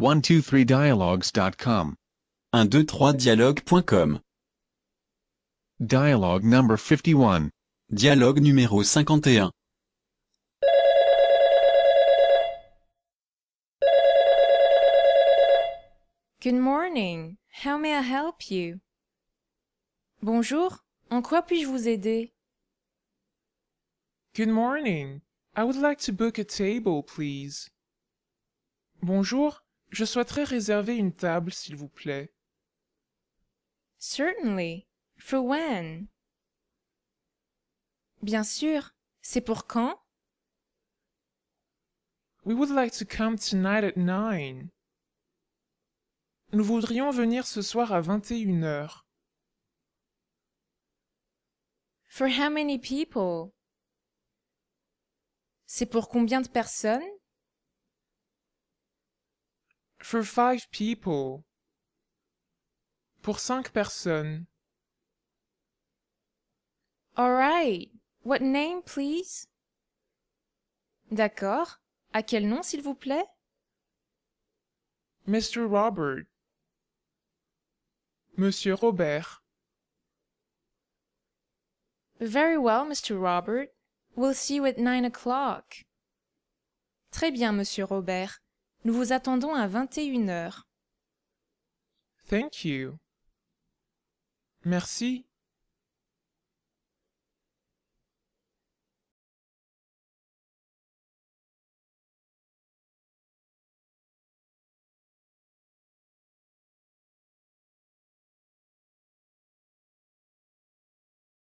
123dialogues.com. 123 dialoguescom Dialogue number 51. Dialogue numéro 51. Good morning. How may I help you? Bonjour. En quoi puis-je vous aider? Good morning. I would like to book a table, please. Bonjour. Je souhaiterais réserver une table, s'il vous plaît. Certainly. For when? Bien sûr. C'est pour quand? We would like to come tonight at nine. Nous voudrions venir ce soir à 21 heures. For how many people? C'est pour combien de personnes? For five people. Pour cinq personnes. All right. What name, please? D'accord. À quel nom, s'il vous plaît? Mr. Robert. Monsieur Robert. Very well, Mr. Robert. We'll see you at nine o'clock. Très bien, Monsieur Robert. Nous vous attendons à 21 heures. Thank you. Merci.